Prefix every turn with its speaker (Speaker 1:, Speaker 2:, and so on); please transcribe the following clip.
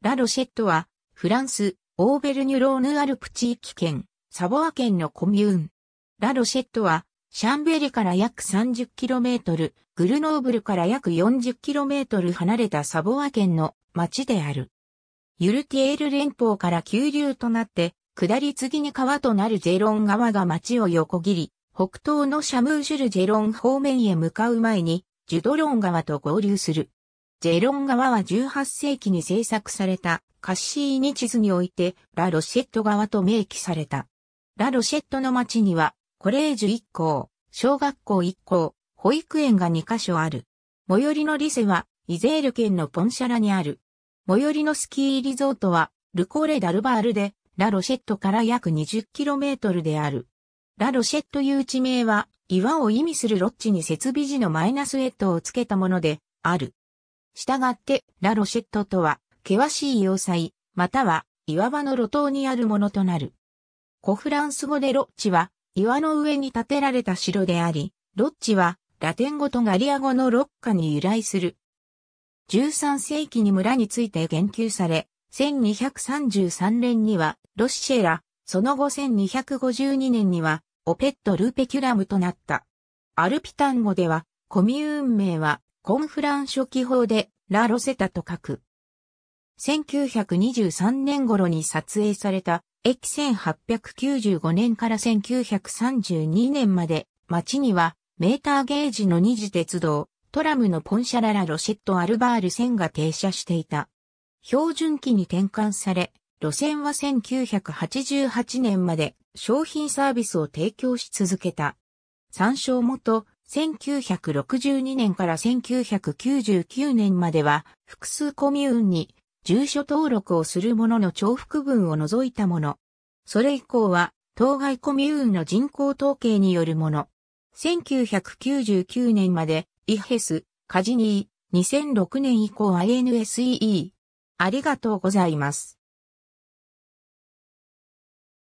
Speaker 1: ラ・ロシェットは、フランス、オーベルニュローヌ・アルプ地域圏、サボア県のコミューン。ラ・ロシェットは、シャンベリから約 30km、グルノーブルから約 40km 離れたサボア県の町である。ユルティエール連邦から急流となって、下り継ぎに川となるジェロン川が町を横切り、北東のシャムーシュルジェロン方面へ向かう前に、ジュドロン川と合流する。ジェロン川は18世紀に制作されたカッシーニ地図においてラ・ロシェット川と明記された。ラ・ロシェットの町にはコレージュ1校、小学校1校、保育園が2カ所ある。最寄りのリセはイゼール県のポンシャラにある。最寄りのスキーリゾートはルコレ・ダルバールでラ・ロシェットから約 20km である。ラ・ロシェットいう地名は岩を意味するロッチに設備時のマイナスエットをつけたものである。したがって、ラロシェットとは、険しい要塞、または岩場の路頭にあるものとなる。古フランス語でロッチは、岩の上に建てられた城であり、ロッチは、ラテン語とガリア語のロッカに由来する。13世紀に村について言及され、1233年には、ロッシェラ、その後1252年には、オペット・ルーペキュラムとなった。アルピタン語では、コミューン名は、コンフラン初記法でラ・ロセタと書く。1923年頃に撮影された、駅1895年から1932年まで、街には、メーターゲージの二次鉄道、トラムのポンシャララ・ロシェット・アルバール線が停車していた。標準機に転換され、路線は1988年まで商品サービスを提供し続けた。参照元、1962年から1999年までは複数コミューンに住所登録をする者の重複分を除いたもの。それ以降は当該コミューンの人口統計によるもの。1999年までイヘス、カジニー、2006年以降 i n s e e ありがとうございます。